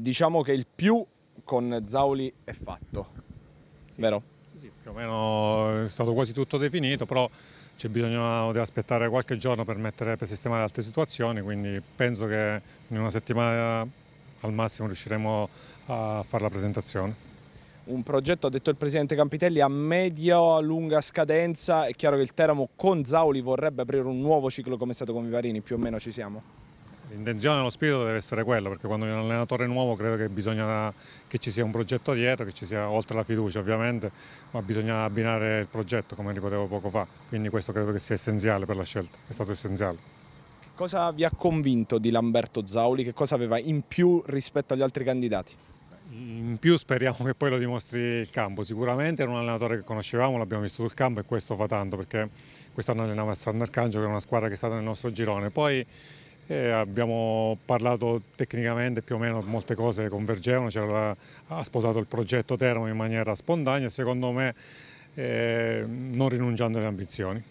diciamo che il più con Zauli è fatto, sì. vero? Sì, sì, più o meno è stato quasi tutto definito, però c'è bisogno di aspettare qualche giorno per, mettere, per sistemare altre situazioni, quindi penso che in una settimana al massimo riusciremo a fare la presentazione un progetto, ha detto il presidente Campitelli, a media-lunga scadenza. È chiaro che il Teramo con Zauli vorrebbe aprire un nuovo ciclo come è stato con Vivarini, più o meno ci siamo? L'intenzione e lo spirito deve essere quello, perché quando è un allenatore nuovo credo che bisogna che ci sia un progetto dietro, che ci sia oltre la fiducia ovviamente, ma bisogna abbinare il progetto come ripetevo poco fa, quindi questo credo che sia essenziale per la scelta, è stato essenziale. Cosa vi ha convinto di Lamberto Zauli? Che cosa aveva in più rispetto agli altri candidati? In più speriamo che poi lo dimostri il campo, sicuramente era un allenatore che conoscevamo, l'abbiamo visto sul campo e questo fa tanto perché quest'anno allenava a San Arcangio che è una squadra che è stata nel nostro girone. Poi e abbiamo parlato tecnicamente più o meno, molte cose convergevano, la, ha sposato il progetto Teramo in maniera spontanea secondo me eh, non rinunciando alle ambizioni.